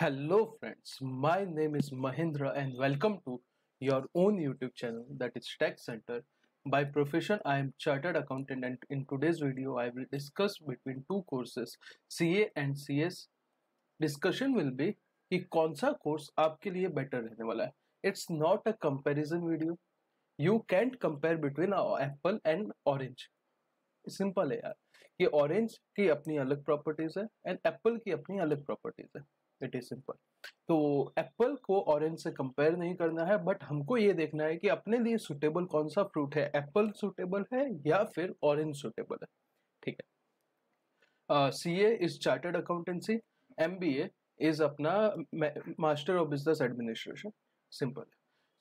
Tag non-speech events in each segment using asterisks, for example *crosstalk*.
hello friends my name is Mahendra and welcome to your own YouTube channel that is tax centre by profession I am chartered accountant and in today's video I will discuss between two courses C and C S discussion will be कि कौन सा course आपके लिए better रहने वाला है it's not a comparison video you can compare between apple and orange simple है यार ये ऑरेंज की अपनी अलग प्रॉपर्टीज है एंड एप्पल की अपनी अलग प्रॉपर्टीज है इट इज सिंपल तो एप्पल को ऑरेंज से कंपेयर नहीं करना है बट हमको ये देखना है कि अपने लिए सुटेबल कौन सा फ्रूट है एप्पल सुटेबल है या फिर ऑरेंज सुटेबल है ठीक है C A is chartered accountancy M B A is अपना master of business administration simple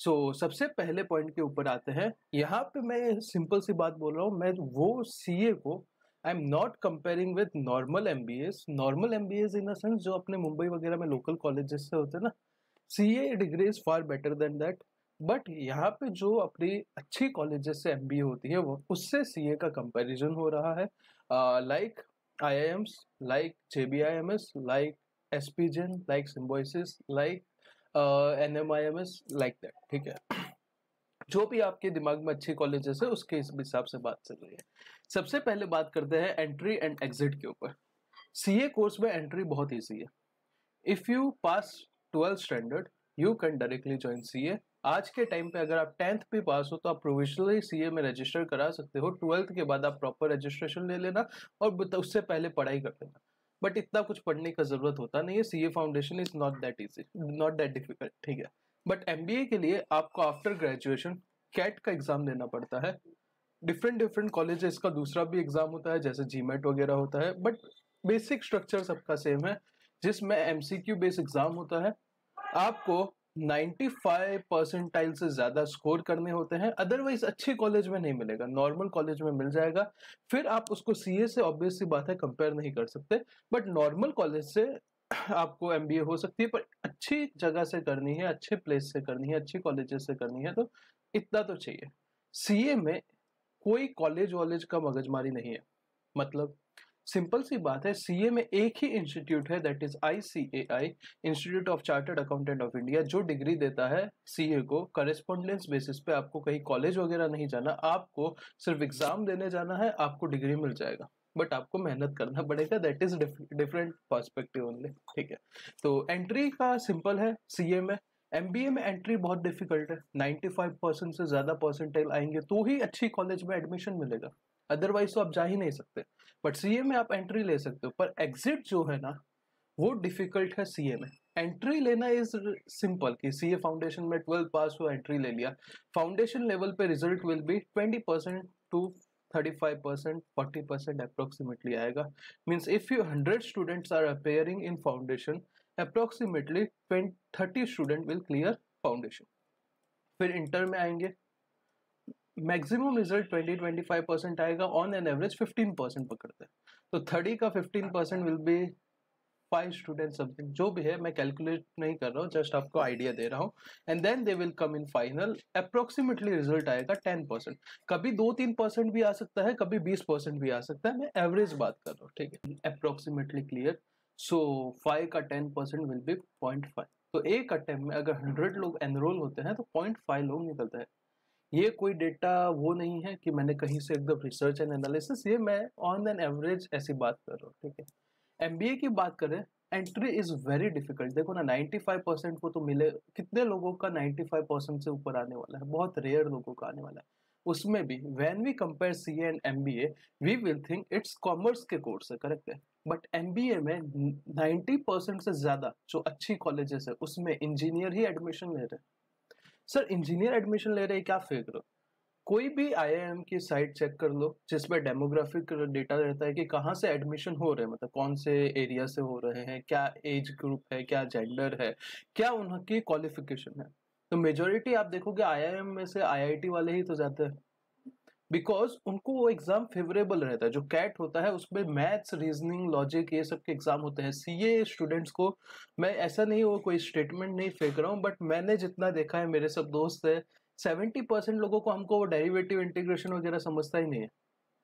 so सबसे पहले पॉइंट के ऊपर आते हैं यहाँ पे मैं सिंपल सी बात बोल रहा हूँ मैं वो सी ए को I am not comparing with normal M B S normal M B S in sense जो अपने मुंबई वगैरह में लोकल कॉलेजेस से होते हैं ना C A degree is far better than that but यहाँ पे जो अपनी अच्छी कॉलेजेस से एम बी ए होती है वो उससे सी ए का कंपेरिजन हो रहा है like I I Ms like J B I M S like S P Jain like Symbiosis like N M I M S like that ठीक है जो भी आपके दिमाग में अच्छे कॉलेजेस है उसके हिसाब से बात चल रही है सबसे पहले बात करते हैं एंट्री एंड एग्जिट के ऊपर ए कोर्स में एंट्री बहुत ईजी है if you pass twelfth standard you can directly join A आज के टाइम पे अगर आप टेंथ भी पास हो तो आप प्रोविजनली ए में रजिस्टर करा सकते हो ट्वेल्थ के बाद आप प्रॉपर रजिस्ट्रेशन ले लेना और उससे पहले पढ़ाई कर लेना बट इतना कुछ पढ़ने का ज़रूरत होता नहीं है C A foundation is not that easy not that difficult ठीक है बट एम के लिए आपको आफ्टर ग्रेजुएशन कैट का एग्ज़ाम देना पड़ता है डिफरेंट डिफरेंट कॉलेज का दूसरा भी एग्ज़ाम होता है जैसे जी वगैरह होता है बट बेसिक स्ट्रक्चर सबका सेम है जिसमें M C Q base exam होता है आपको 95 परसेंटाइल से ज़्यादा स्कोर करने होते हैं अदरवाइज अच्छे कॉलेज में नहीं मिलेगा नॉर्मल कॉलेज में मिल जाएगा फिर आप उसको ए से ऑब्वियसली बात है कंपेयर नहीं कर सकते बट नॉर्मल कॉलेज से आपको एम हो सकती है पर अच्छी जगह से करनी है अच्छे प्लेस से करनी है अच्छे कॉलेज से करनी है तो इतना तो चाहिए सी में कोई कॉलेज वॉलेज का मगजमारी नहीं है मतलब सिंपल सी बात है सी में एक ही इंस्टीट्यूट है that is I C A I institute of chartered accountant of India जो डिग्री देता है सी ए को करेस्पॉन्डेंस बेसिस पे आपको कहीं कॉलेज वगैरह नहीं जाना आपको सिर्फ एग्जाम देने जाना है आपको डिग्री मिल जाएगा बट आपको मेहनत करना पड़ेगा that is different perspective only ठीक है तो एंट्री का सिंपल है सी ए में एम बी ए में एंट्री बहुत डिफिकल्ट है नाइन्टी फाइव परसेंट से ज़्यादा परसेंटेज आएंगे तो ही अच्छी कॉलेज में एडमिशन मिलेगा अदरवाइज तो आप जा ही नहीं सकते बट सी ए में आप एंट्री ले सकते हो पर एग्जिट जो है ना वो डिफिकल्ट है सी ए में एंट्री लेना इज सिंपल कि सी ए फाउंडेशन में ट्वेल्थ पास हो एंट्री ले लिया फाउंडेशन लेवल पे result will be twenty percent to thirty five percent forty percent approximately आएगा means if you hundred students are appearing in foundation approximately thirty student will clear foundation फिर inter में आएंगे maximum result twenty twenty five percent आएगा on an average fifteen percent पकड़ते हैं तो thirty का fifteen percent will be five student something जो भी है मैं कैलकुलेट नहीं कर रहा हूँ जस्ट आपको आइडिया दे रहा हूँ and then they will come in final approximately result आएगा टेन परसेंट कभी दो तीन परसेंट भी आ सकता है कभी बीस परसेंट भी आ सकता है मैं एवरेज बात कर रहा हूँ ठीक है अप्रोक्सीमेटली क्लियर सो फाइव का ten percent will be point five तो एक अटेम्प्ट में अगर हंड्रेड लोग एनरोल होते हैं तो पॉइंट फाइव लोग निकलते हैं ये कोई डेटा वो नहीं है कि मैंने कहीं से एकदम रिसर्च एंड एनालिसिस ये मैं ऑन एन एवरेज ऐसी बात कर रहा हूँ ठीक है एम की बात करें एंट्री इज वेरी डिफिकल्ट देखो ना 95 परसेंट को तो मिले कितने लोगों का 95 परसेंट से ऊपर आने वाला है बहुत रेयर लोगों का आने वाला है उसमें भी when we compare C and M B A we will think it's commerce के कोर्स है करेक्ट है बट एम बी ए में 90 परसेंट से ज़्यादा जो अच्छी कॉलेजेस है उसमें इंजीनियर ही एडमिशन ले रहे हैं सर इंजीनियर एडमिशन ले रहे हैं क्या फिक्र कोई भी आईआईएम की साइट चेक कर लो जिसमें डेमोग्राफिक डेटा रहता है कि कहाँ से एडमिशन हो रहे हैं मतलब कौन से एरिया से हो रहे हैं क्या एज ग्रुप है क्या जेंडर है क्या उनकी क्वालिफिकेशन है तो मेजोरिटी आप देखोगे आईआईएम में से आईआईटी वाले ही तो जाते हैं बिकॉज उनको वो एग्जाम फेवरेबल रहता है जो कैट होता है उसमें मैथ्स रीजनिंग लॉजिक ये सब के एग्जाम होते हैं सी ए स्टूडेंट्स को मैं ऐसा नहीं वो कोई स्टेटमेंट नहीं फेंक रहा हूँ बट मैंने जितना देखा है मेरे सब दोस्त है सेवेंटी परसेंट लोगों को हमको वो डेरिवेटिव इंटीग्रेशन वगैरह समझता ही नहीं है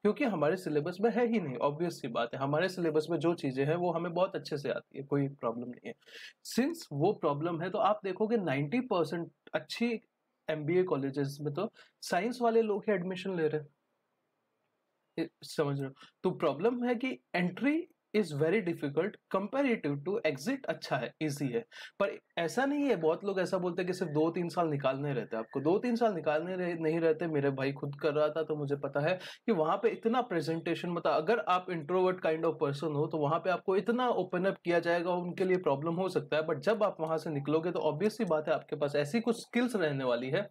क्योंकि हमारे सिलेबस में है ही नहीं ऑब्वियस सी बात है हमारे सिलेबस में जो चीज़ें हैं वो हमें बहुत अच्छे से आती है कोई प्रॉब्लम नहीं है सिंस वो प्रॉब्लम है तो आप देखोगे नाइन्टी परसेंट अच्छी एम बी ए कॉलेजेस में तो साइंस वाले लोग ही एडमिशन ले रहे हैं समझ रहे हो तो प्रॉब्लम है कि entry is very difficult comparative to exit अच्छा है इजी है पर ऐसा नहीं है बहुत लोग ऐसा बोलते हैं कि सिर्फ दो तीन साल निकालने रहते हैं आपको दो तीन साल निकालने रह, नहीं रहते मेरे भाई खुद कर रहा था तो मुझे पता है कि वहां पे इतना प्रेजेंटेशन मतलब अगर आप इंट्रोवर्ट काइंड ऑफ पर्सन हो तो वहां पे आपको इतना ओपन अप किया जाएगा उनके लिए प्रॉब्लम हो सकता है बट जब आप वहां से निकलोगे तो ऑब्वियसली बात है आपके पास ऐसी कुछ स्किल्स रहने वाली है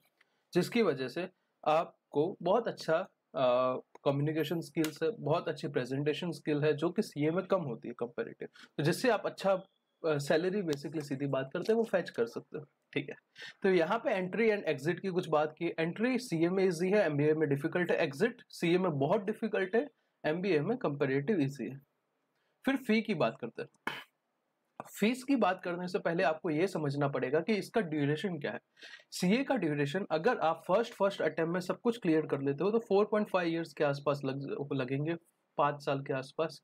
जिसकी वजह से आपको बहुत अच्छा कम्युनिकेशन स्किल्स है बहुत अच्छी प्रेजेंटेशन स्किल है जो कि सी में कम होती है कंपेरेटिव तो जिससे आप अच्छा सैलरी बेसिकली सीधी बात करते हैं वो फैच कर सकते हो ठीक है तो यहाँ पे एंट्री एंड एग्जिट की कुछ बात की एंट्री सी ए में ईजी है एम बी ए में डिफिकल्ट है एग्जिट सी ए में बहुत डिफिकल्ट है एम बी ए में कंपेरेटिव ईजी है फिर फी की बात करते हैं फीस की बात करने से पहले आपको ये समझना पड़ेगा कि इसका ड्यूरेशन क्या है सीए का ड्यूरेशन अगर आप फर्स्ट फर्स्ट अटैम्प में सब कुछ क्लियर कर लेते हो तो 4.5 पॉइंट ईयर्स के आसपास लग लगेंगे पाँच साल के आसपास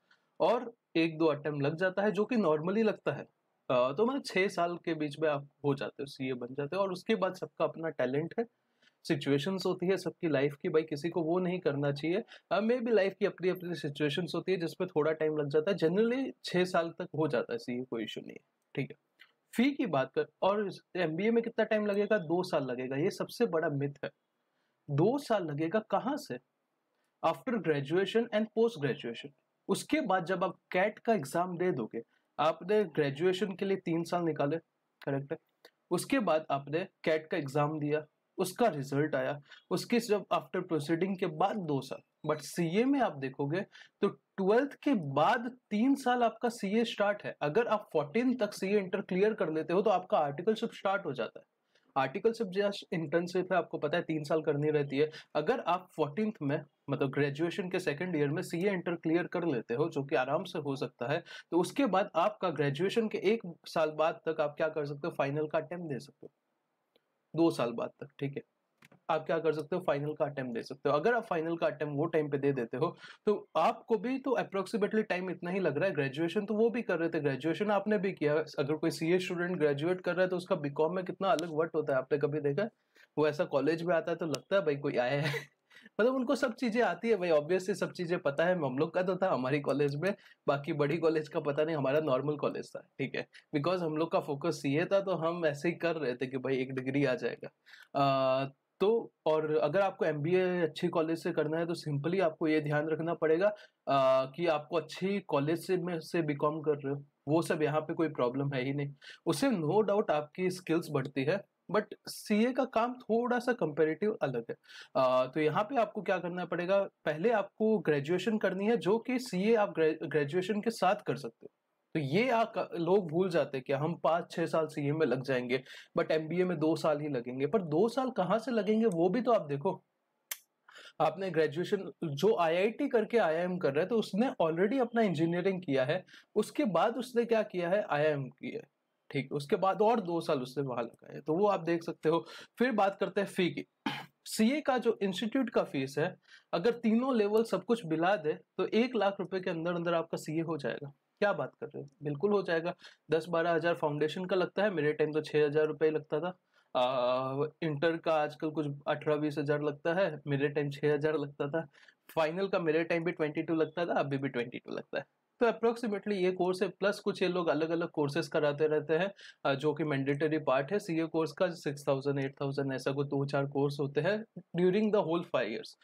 और एक दो अटैम्प लग जाता है जो कि नॉर्मली लगता है तो मतलब छः साल के बीच में आप हो जाते हो सीए बन जाते हो और उसके बाद सबका अपना टैलेंट है सिचुएशंस होती है सबकी लाइफ की भाई किसी को वो नहीं करना चाहिए मे भी लाइफ की अपनी अपनी सिचुएशंस होती है जिसमें थोड़ा टाइम लग जाता है जनरली छः साल तक हो जाता है सी कोई इशू नहीं है ठीक है फी की बात कर और एम में कितना टाइम लगेगा दो साल लगेगा ये सबसे बड़ा मिथ है दो साल लगेगा कहाँ से after graduation and post graduation उसके बाद जब आप कैट का एग्जाम दे दोगे आपने ग्रेजुएशन के लिए तीन साल निकाले करेक्ट है उसके बाद आपने कैट का एग्जाम दिया उसका रिजल्ट आया उसके जब आफ्टर प्रोसीडिंग के बाद दो साल बट सीए में आप देखोगे तो ट्वेल्थ के बाद तीन साल आपका सीए स्टार्ट है अगर आप फोर्टीन तक सीए इंटर क्लियर कर लेते हो तो आपका आर्टिकलशिप स्टार्ट हो जाता है आर्टिकलशिप जो इंटर्नशिप है आपको पता है तीन साल करनी रहती है अगर आप फोर्टीन में मतलब ग्रेजुएशन के सेकेंड ईयर में सीए इंटर क्लियर कर लेते हो जो कि आराम से हो सकता है तो उसके बाद आपका ग्रेजुएशन के एक साल बाद तक आप क्या कर सकते हो फाइनल का अटेम्प्ट दे सकते हो दो साल बाद तक ठीक है आप क्या कर सकते हो फाइनल का अटेम्प्ट दे सकते हो अगर आप फाइनल का अटेम्प्ट वो टाइम पे दे देते हो तो आपको भी तो अप्रोक्सीमेटली टाइम इतना ही लग रहा है ग्रेजुएशन तो वो भी कर रहे थे ग्रेजुएशन आपने भी किया अगर कोई सी स्टूडेंट ग्रेजुएट कर रहा है तो उसका बीकॉम में कितना अलग वर्ट होता है आपने कभी देखा वो ऐसा कॉलेज में आता है तो लगता है भाई कोई आया है मतलब उनको सब चीजें आती है भाई ऑब्वियसली सब चीजें पता है हम लोग का तो था हमारी कॉलेज में बाकी बड़ी कॉलेज का पता नहीं हमारा नॉर्मल कॉलेज था ठीक है बिकॉज हम लोग का फोकस ये था तो हम ऐसे ही कर रहे थे कि भाई एक डिग्री आ जाएगा आ, तो और अगर आपको एम अच्छी कॉलेज से करना है तो सिंपली आपको ये ध्यान रखना पड़ेगा आ, कि आपको अच्छी कॉलेज से में से बी कर रहे हो वो सब यहाँ पे कोई प्रॉब्लम है ही नहीं उससे नो डाउट आपकी स्किल्स बढ़ती है बट ए का काम थोड़ा सा कंपेरेटिव अलग है uh, तो यहाँ पे आपको क्या करना पड़ेगा पहले आपको ग्रेजुएशन करनी है जो कि सी ए आप ग्रेजुएशन के साथ कर सकते हो तो ये आ, लोग भूल जाते हैं कि हम पाँच छः साल ए में लग जाएंगे बट ए में दो साल ही लगेंगे पर दो साल कहाँ से लगेंगे वो भी तो आप देखो आपने ग्रेजुएशन जो आईआईटी करके आईआईएम कर रहा है तो उसने ऑलरेडी अपना इंजीनियरिंग किया है उसके बाद उसने क्या किया है आईआईएम किया है ठीक उसके बाद और दो साल उसने वहां लगाए तो वो आप देख सकते हो फिर बात करते हैं फी की सी का जो इंस्टीट्यूट का फीस है अगर तीनों लेवल सब कुछ मिला दे तो एक लाख रुपए के अंदर अंदर आपका सी हो जाएगा क्या बात कर रहे हो बिल्कुल हो जाएगा दस बारह हजार फाउंडेशन का लगता है मेरे टाइम तो छः हजार रुपये लगता था आ, इंटर का आजकल कुछ अठारह बीस हजार लगता है मेरे टाइम छः हजार लगता था फाइनल का मेरे टाइम भी ट्वेंटी टू लगता था अभी भी ट्वेंटी टू लगता है तो अप्रोक्सीमेटली ये कोर्स है प्लस कुछ ये लोग अलग अलग कोर्सेज कराते रहते हैं जो कि मैंडेटरी पार्ट है सीए कोर्स का सिक्स थाउजेंड एट थाउजेंड ऐसा कुछ दो चार कोर्स होते हैं during the whole five years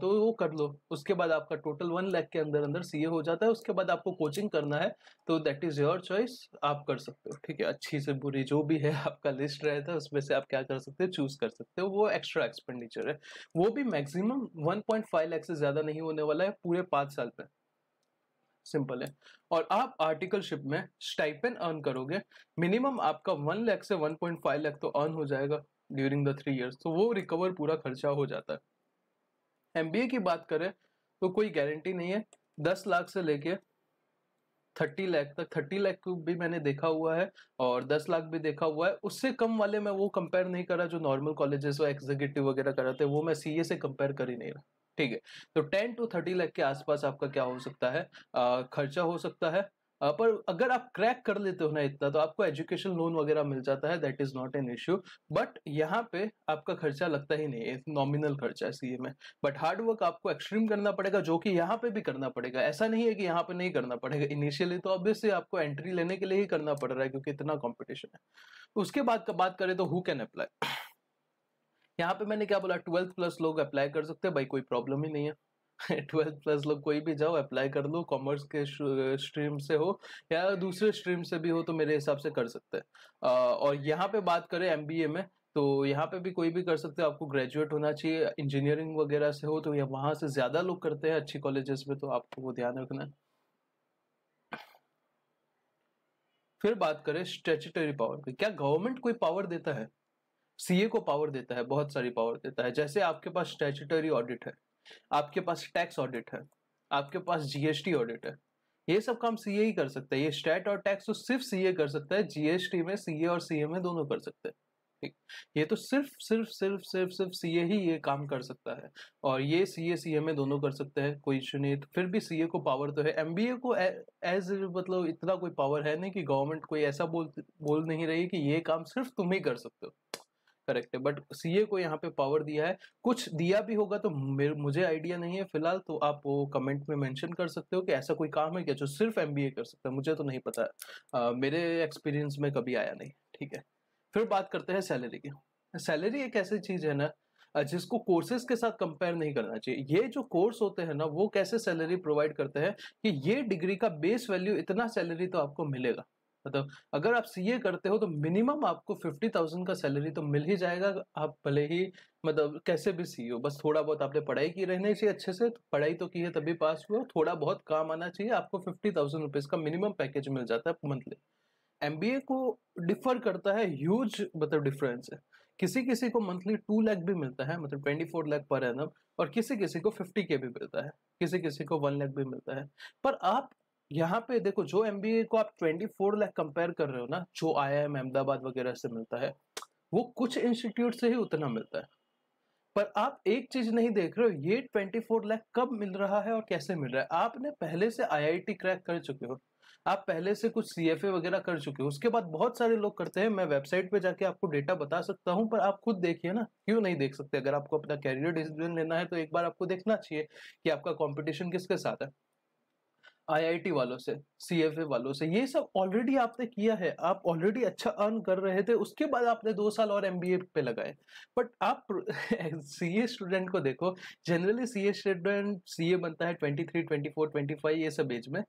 तो वो कर लो उसके बाद आपका टोटल वन लैख के अंदर अंदर सीए हो जाता है उसके बाद आपको कोचिंग करना है तो दैट इज़ योर चॉइस आप कर सकते हो ठीक है अच्छी से बुरी जो भी है आपका लिस्ट रहता है उसमें से आप क्या कर सकते हो चूज़ कर सकते हो वो एक्स्ट्रा एक्सपेंडिचर है वो भी मैक्सिमम फाइव लैख से ज़्यादा नहीं होने वाला है पूरे पाँच साल में सिंपल है और आप आर्टिकलशिप में स्टाइपेन अर्न करोगे मिनिमम आपका वन लैख से वन पॉइंट फाइव लैख तो अर्न हो जाएगा ड्यूरिंग द थ्री ईयर्स तो वो रिकवर पूरा खर्चा हो जाता है एम की बात करें तो कोई गारंटी नहीं है दस लाख से लेके थर्टी लाख तक थर्टी लाख भी मैंने देखा हुआ है और दस लाख भी देखा हुआ है उससे कम वाले मैं वो कंपेयर नहीं करा जो नॉर्मल कॉलेजेस और एग्जीक्यूटिव वगैरह कराते वो मैं सीए से कंपेयर कर ही नहीं रहा ठीक है तो टेन टू थर्टी लाख के आसपास आपका क्या हो सकता है आ, खर्चा हो सकता है आ, पर अगर आप क्रैक कर लेते हो ना इतना तो आपको एजुकेशन लोन वगैरह मिल जाता है that is not an issue but यहाँ पे आपका खर्चा लगता ही नहीं है नॉमिनल खर्चा है सीए में बट हार्डवर्क आपको एक्सट्रीम करना पड़ेगा जो कि यहाँ पे भी करना पड़ेगा ऐसा नहीं है कि यहाँ पे नहीं करना पड़ेगा इनिशियली तो ऑब्वियसली आपको एंट्री लेने के लिए ही करना पड़ रहा है क्योंकि इतना कॉम्पिटिशन है उसके बाद बात करें तो हु कैन अप्लाई यहाँ पे मैंने क्या बोला ट्वेल्थ प्लस लोग अप्लाई कर सकते हैं भाई कोई प्रॉब्लम ही नहीं है ट्वेल्थ *laughs* प्लस लोग कोई भी जाओ अप्लाई कर लो कॉमर्स के स्ट्रीम से हो या दूसरे स्ट्रीम से भी हो तो मेरे हिसाब से कर सकते हैं और यहाँ पे बात करें एम में तो यहाँ पे भी कोई भी कर सकते हो आपको ग्रेजुएट होना चाहिए इंजीनियरिंग वगैरह से हो तो या वहाँ से ज़्यादा लोग करते हैं अच्छी कॉलेजेस में तो आपको वो ध्यान रखना है फिर बात करें स्टेचुटरी पावर की क्या गवर्नमेंट कोई पावर देता है सीए को पावर देता है बहुत सारी पावर देता है जैसे आपके पास स्टैचूटरी ऑडिट है आपके पास टैक्स ऑडिट है आपके पास जीएसटी ऑडिट है ये सब काम सीए ही कर सकता है ये स्टैट और टैक्स तो सिर्फ सीए कर सकता है जीएसटी में सीए और सीए में दोनों कर सकते हैं ठीक ये तो सिर्फ सिर्फ सिर्फ सिर्फ सिर्फ सीए ही ये काम कर सकता है और ये सीए सीए में दोनों कर सकते हैं कोई इशू नहीं तो फिर भी सीए को पावर तो है एमबीए को एज मतलब इतना कोई पावर है नहीं कि गवर्नमेंट कोई ऐसा बोल बोल नहीं रही कि ये काम सिर्फ तुम ही कर सकते हो करेक्ट है बट सीए को यहाँ पे पावर दिया है कुछ दिया भी होगा तो मुझे आइडिया नहीं है फिलहाल तो आप वो कमेंट में मेंशन कर सकते हो कि ऐसा कोई काम है क्या जो सिर्फ एमबीए कर सकता है मुझे तो नहीं पता uh, मेरे एक्सपीरियंस में कभी आया नहीं ठीक है फिर बात करते हैं सैलरी की सैलरी एक ऐसी चीज़ है ना जिसको कोर्सेज के साथ कंपेयर नहीं करना चाहिए ये जो कोर्स होते हैं ना वो कैसे सैलरी प्रोवाइड करते हैं कि ये डिग्री का बेस वैल्यू इतना सैलरी तो आपको मिलेगा मतलब अगर आप सीए करते हो तो मिनिमम आपको फिफ्टी थाउजेंड का सैलरी तो मिल ही जाएगा आप भले ही मतलब कैसे भी सी हो बस थोड़ा बहुत आपने पढ़ाई की रहनी चाहिए अच्छे से पढ़ाई तो की है तभी पास हुआ थोड़ा बहुत काम आना चाहिए आपको फिफ्टी थाउजेंड रुपीज़ का मिनिमम पैकेज मिल जाता है मंथली एम को डिफर करता है ह्यूज मतलब डिफरेंस है किसी किसी को मंथली टू लैख भी मिलता है मतलब twenty four lakh per annum और किसी किसी को फिफ्टी के भी मिलता है किसी किसी को वन लैख भी मिलता है पर आप यहाँ पे देखो जो एम को आप 24 लाख कंपेयर कर रहे हो ना जो आई एम अहमदाबाद वगैरह से मिलता है वो कुछ इंस्टीट्यूट से ही उतना मिलता है पर आप एक चीज नहीं देख रहे हो ये 24 लाख कब मिल रहा है और कैसे मिल रहा है आपने पहले से आईआईटी क्रैक कर चुके हो आप पहले से कुछ सी वगैरह कर चुके हो उसके बाद बहुत सारे लोग करते हैं मैं वेबसाइट पे जाके आपको डेटा बता सकता हूँ पर आप खुद देखिए ना क्यों नहीं देख सकते अगर आपको अपना कैरियर डिसीजन लेना है तो एक बार आपको देखना चाहिए कि आपका कॉम्पिटिशन किसके साथ है आईआईटी वालों से सीएफए वालों से ये सब ऑलरेडी आपने किया है आप ऑलरेडी अच्छा अर्न कर रहे थे उसके बाद आपने दो साल और एमबीए पे लगाए बट आप सीए स्टूडेंट *laughs* को देखो जनरली सीए स्टूडेंट सीए बनता है 23 24 25 ये सब एज में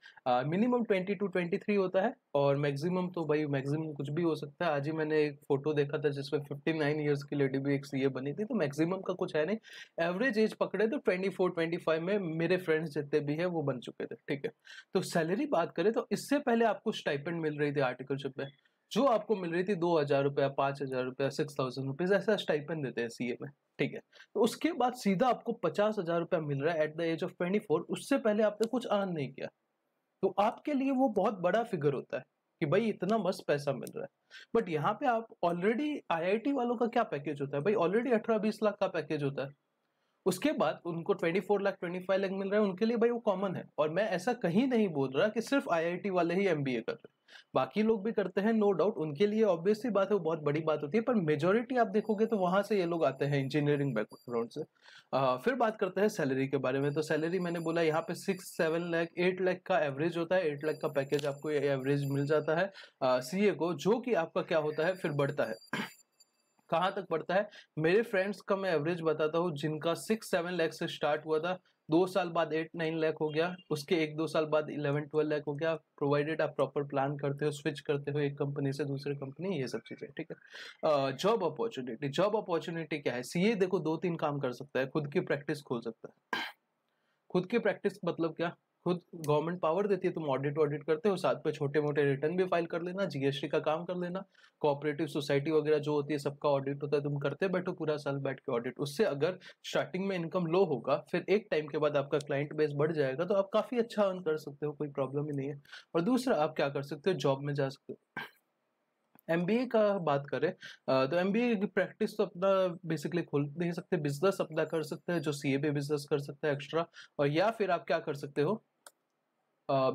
मिनिमम 22 23 होता है और मैक्सिमम तो भाई मैक्सिमम कुछ भी हो सकता है आज ही मैंने एक फोटो देखा था जिसमें फिफ्टी नाइन ईयर्स की लेडी भी एक सीए बनी थी तो मैक्सिमम का कुछ है नहीं एवरेज एज पकड़े तो ट्वेंटी फाइव में मेरे फ्रेंड्स जितने भी हैं वो बन चुके थे ठीक है तो सैलरी बात करें तो इससे पहले आपको स्टाइपेंड मिल रही थी आर्टिकलशिप में जो आपको मिल रही थी दो हज़ार रुपया पांच हज़ार रुपया सिक्स थाउजेंड रुपीज़ ऐसा स्टाइपेंड देते हैं सीए में ठीक है तो उसके बाद सीधा आपको पचास हज़ार रुपया मिल रहा है at the age of twenty four उससे पहले आपने कुछ अर्न नहीं किया तो आपके लिए वो बहुत बड़ा फिगर होता है कि भाई इतना मस्त पैसा मिल रहा है बट यहाँ पे आप ऑलरेडी आईआईटी वालों का क्या पैकेज होता है भाई ऑलरेडी अठारह बीस लाख का पैकेज होता है उसके बाद उनको 24 लाख 25 लाख मिल रहा है उनके लिए भाई वो कॉमन है और मैं ऐसा कहीं नहीं बोल रहा कि सिर्फ आईआईटी वाले ही एमबीए कर रहे हैं बाकी लोग भी करते हैं नो डाउट उनके लिए ऑब्वियसली बात है वो बहुत बड़ी बात होती है पर मेजोरिटी आप देखोगे तो वहाँ से ये लोग आते हैं इंजीनियरिंग बैकग्राउंड से आ, फिर बात करते हैं सैलरी के बारे में तो सैलरी मैंने बोला यहाँ पे six seven lakh eight lakh का एवरेज होता है एट लाख का पैकेज आपको एवरेज मिल जाता है सी को जो कि आपका क्या होता है फिर बढ़ता है कहाँ तक पड़ता है मेरे फ्रेंड्स का मैं एवरेज बताता हूँ जिनका सिक्स सेवन लैख से स्टार्ट हुआ था दो साल बाद एट नाइन लैख हो गया उसके एक दो साल बाद इलेवन ट्वेल्व लैख हो गया प्रोवाइडेड आप प्रॉपर प्लान करते हो स्विच करते हो एक कंपनी से दूसरे कंपनी ये सब चीज़ें ठीक है जॉब अपॉर्चुनिटी जॉब अपॉर्चुनिटी क्या है सीए देखो दो तीन काम कर सकता है खुद की प्रैक्टिस खोल सकता है खुद की प्रैक्टिस मतलब क्या खुद गवर्नमेंट पावर देती है तुम ऑडिट ऑडिट करते हो साथ पे छोटे मोटे रिटर्न भी फाइल कर लेना जीएसटी का काम कर लेना कोऑपरेटिव सोसाइटी वगैरह जो होती है सबका ऑडिट होता है तुम करते बैठो पूरा साल बैठ के ऑडिट उससे अगर स्टार्टिंग में इनकम लो होगा फिर एक टाइम के बाद आपका क्लाइंट बेस बढ़ जाएगा तो आप काफ़ी अच्छा अर्न कर सकते हो कोई प्रॉब्लम ही नहीं है और दूसरा आप क्या कर सकते हो जॉब में जा सकते हो एम का बात करें तो एम बी की प्रैक्टिस तो अपना बेसिकली खोल नहीं सकते बिजनेस अपना कर सकते हैं जो सी ए बिजनेस कर सकते हैं एक्स्ट्रा और या फिर आप क्या कर सकते हो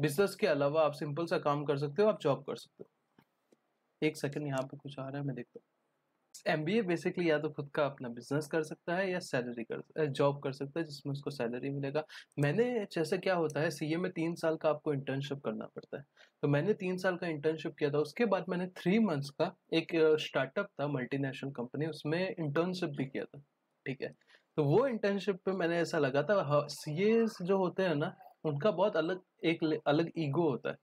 बिजनेस के अलावा आप सिंपल सा काम कर सकते हो आप जॉब कर सकते हो एक सेकेंड यहाँ पे कुछ आ रहा है मैं देखता हूँ एम बी ए बेसिकली या तो खुद का अपना बिजनेस कर सकता है या सैलरी कर जॉब कर सकता है जिसमें उसको सैलरी मिलेगा मैंने जैसे क्या होता है सी ए में तीन साल का आपको इंटर्नशिप करना पड़ता है तो मैंने तीन साल का इंटर्नशिप किया था उसके बाद मैंने थ्री मंथ्स का एक स्टार्टअप था मल्टीनेशनल कंपनी उसमें इंटर्नशिप भी किया था ठीक है तो वो इंटर्नशिप पे मैंने ऐसा लगा था सी हाँ, जो होते हैं ना उनका बहुत अलग एक अलग ईगो होता है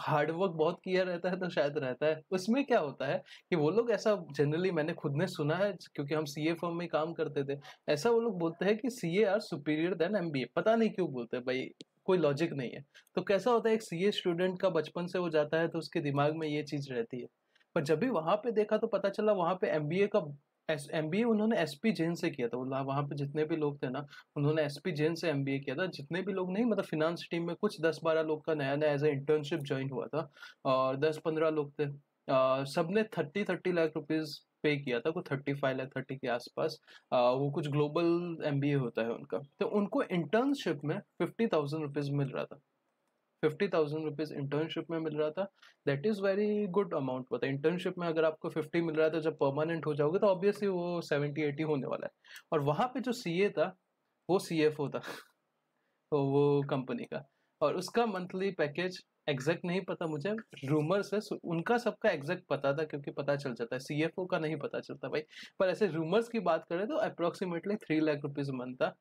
हार्डवर्क बहुत किया रहता है तो शायद रहता है उसमें क्या होता है कि वो लोग ऐसा जनरली मैंने खुद ने सुना है क्योंकि हम सी ए फॉर्म में काम करते थे ऐसा वो लोग बोलते हैं कि C A are superior than M B A पता नहीं क्यों बोलते हैं भाई कोई लॉजिक नहीं है तो कैसा होता है एक सी ए स्टूडेंट का बचपन से हो जाता है तो उसके दिमाग में ये चीज़ रहती है पर जब भी वहाँ पे देखा तो पता चला वहाँ पे एम बी ए का एस एम बी ए उन्होंने एस पी जैन से किया था वहाँ पे जितने भी लोग थे ना उन्होंने एस पी जैन से एम बी ए किया था जितने भी लोग नहीं मतलब फिनांस टीम में कुछ दस बारह लोग का नया नया एज ए इंटर्नशिप ज्वाइन हुआ था और दस पंद्रह लोग थे सब ने थर्टी थर्टी लाख रुपीज़ पे किया था कोई थर्टी फाइव लाख थर्टी के आसपास वो कुछ ग्लोबल एम बी ए होता है उनका तो उनको इंटर्नशिप में फिफ्टी थाउजेंड रुपीज़ मिल रहा था फिफ्टी थाउजेंड रुपीज़ इंटर्नशिप में मिल रहा था that is very good amount पता है इंटर्नशिप में अगर आपको फिफ्टी मिल रहा था तो जब परमानेंट हो जाओगे तो ऑब्वियसली वो सेवेंटी एटी होने वाला है और वहाँ पे जो सी ए था वो सी एफ ओ था *laughs* तो वो कंपनी का और उसका मंथली पैकेज एग्जैक्ट नहीं पता मुझे रूमर्स है उनका सबका एग्जैक्ट पता था क्योंकि पता चल जाता है सी एफ ओ का नहीं पता चलता भाई पर ऐसे रूमर्स की बात करें तो approximately three lakh rupees month था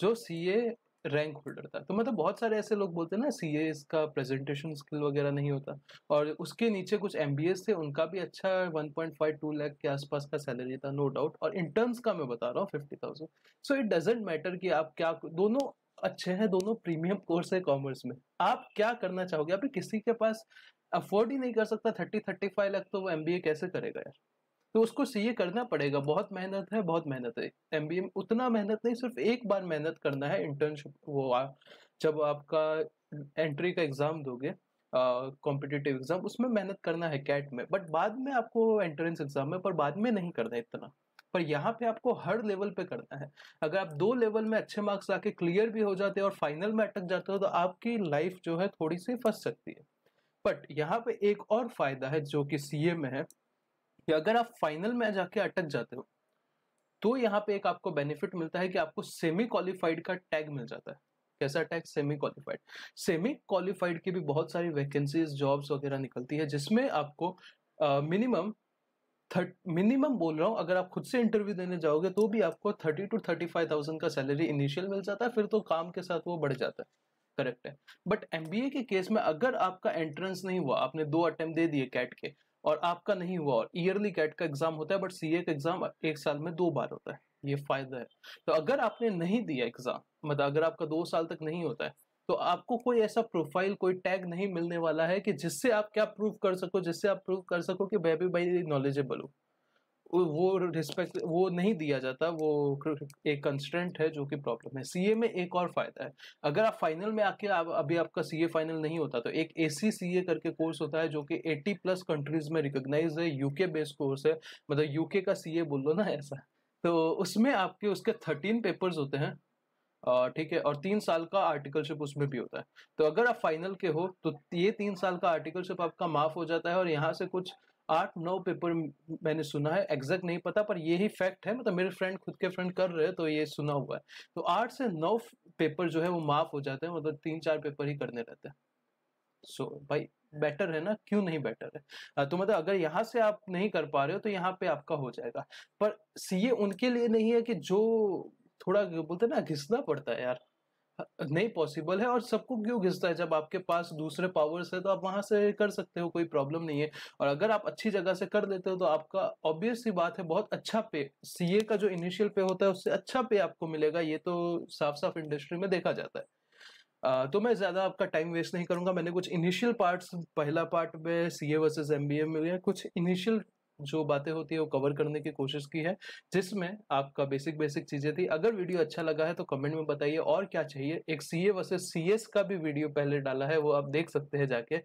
जो सी ए रैंक होल्डर था तो मतलब बहुत सारे ऐसे लोग बोलते हैं ना सी एस का प्रेजेंटेशन स्किल वगैरह नहीं होता और उसके नीचे कुछ एम बी एस थे उनका भी अच्छा one point five two lakh के आसपास का सैलरी था नो डाउट और इंटर्न्स का मैं बता रहा हूँ fifty thousand so it doesn't matter कि आप क्या दोनों अच्छे हैं दोनों प्रीमियम कोर्स है कॉमर्स में आप क्या करना चाहोगे अभी किसी के पास अफोर्ड ही नहीं कर सकता थर्टी थर्टी फाइव लाख तो वो एम बी ए कैसे करेगा यार तो उसको ए करना पड़ेगा बहुत मेहनत है बहुत मेहनत है एम उतना मेहनत नहीं सिर्फ एक बार मेहनत करना है इंटर्नशिप वो आ, जब आपका एंट्री का एग्ज़ाम दोगे कॉम्पिटिटिव एग्ज़ाम उसमें मेहनत करना है कैट में बट बाद में आपको एंट्रेंस एग्ज़ाम में पर बाद में नहीं करना इतना पर यहाँ पे आपको हर लेवल पे करना है अगर आप दो लेवल में अच्छे मार्क्स आके क्लियर भी हो जाते हैं और फाइनल में अटक जाते हो तो आपकी लाइफ जो है थोड़ी सी फंस सकती है बट यहाँ पे एक और फायदा है जो कि सीए में है कि अगर आप फाइनल में जाके अटक जाते हो तो यहाँ पे एक आपको बेनिफिट मिलता है कि आपको सेमी क्वालिफाइड का टैग मिल जाता है कैसा tag semi qualified semi qualified की भी बहुत सारी वैकेंसीज जॉब्स वगैरह निकलती है जिसमें आपको मिनिमम थर्ट मिनिमम बोल रहा हूँ अगर आप खुद से इंटरव्यू देने जाओगे तो भी आपको thirty two thirty five thousand का सैलरी इनिशियल मिल जाता है फिर तो काम के साथ वो बढ़ जाता है करेक्ट है बट एम के केस में अगर आपका एंट्रेंस नहीं हुआ आपने दो अटेम्प्ट दे दिए कैट के और आपका नहीं हुआ और ईयरली कैट का एग्जाम होता है बट सी का एग्जाम एक साल में दो बार होता है ये फायदा है तो अगर आपने नहीं दिया एग्जाम मतलब अगर आपका दो साल तक नहीं होता है तो आपको कोई ऐसा प्रोफाइल कोई टैग नहीं मिलने वाला है कि जिससे आप क्या प्रूव कर सको जिससे आप प्रूव कर सको कि मैं भाई नॉलेजेबल हो वो रिस्पेक्ट वो नहीं दिया जाता वो एक कंस्टेंट है जो कि प्रॉब्लम है सीए में एक और फायदा है अगर आप फाइनल में आके आप अभी आपका सीए फाइनल नहीं होता तो एक ए सी करके कोर्स होता है जो कि 80 प्लस कंट्रीज में रिकॉग्नाइज है यूके बेस्ड कोर्स है मतलब यूके का सी बोल लो ना ऐसा तो उसमें आपके उसके थर्टीन पेपर्स होते हैं ठीक है और तीन साल का आर्टिकलशिप उसमें भी होता है तो अगर आप फाइनल के हो तो ये तीन साल का आर्टिकलशिप आपका माफ हो जाता है और यहाँ से कुछ आठ नौ पेपर मैंने सुना है एग्जैक्ट नहीं पता पर यही फैक्ट है मतलब मेरे फ्रेंड खुद के फ्रेंड कर रहे हैं तो ये सुना हुआ है तो आठ से नौ पेपर जो है वो माफ हो जाते हैं मतलब तीन चार पेपर ही करने रहते हैं सो so, भाई बेटर है ना क्यों नहीं बेटर है तो मतलब अगर यहाँ से आप नहीं कर पा रहे हो तो यहाँ पे आपका हो जाएगा पर सीए उनके लिए नहीं है कि जो थोड़ा बोलते हैं ना घिसना पड़ता है यार नहीं पॉसिबल है और सबको क्यों घिसता है जब आपके पास दूसरे पावर्स है तो आप वहां से कर सकते हो कोई प्रॉब्लम नहीं है और अगर आप अच्छी जगह से कर देते हो तो आपका ऑब्वियस सी बात है बहुत अच्छा पे सीए का जो इनिशियल पे होता है उससे अच्छा पे आपको मिलेगा ये तो साफ साफ इंडस्ट्री में देखा जाता है आ, तो मैं ज़्यादा आपका टाइम वेस्ट नहीं करूंगा मैंने कुछ इनिशियल पार्ट्स पहला पार्ट में सी ए वर्सेज एम में कुछ इनिशियल जो बातें होती है वो कवर करने की कोशिश की है जिसमें आपका बेसिक बेसिक चीज़ें थी अगर वीडियो अच्छा लगा है तो कमेंट में बताइए और क्या चाहिए एक सी ए वर्सेज सी एस का भी वीडियो पहले डाला है वो आप देख सकते हैं जाके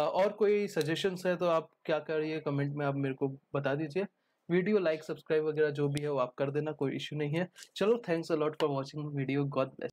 और कोई सजेशन है तो आप क्या करिए कमेंट में आप मेरे को बता दीजिए वीडियो लाइक सब्सक्राइब वगैरह जो भी है वो आप कर देना कोई इश्यू नहीं है चलो thanks a lot for watching video God bless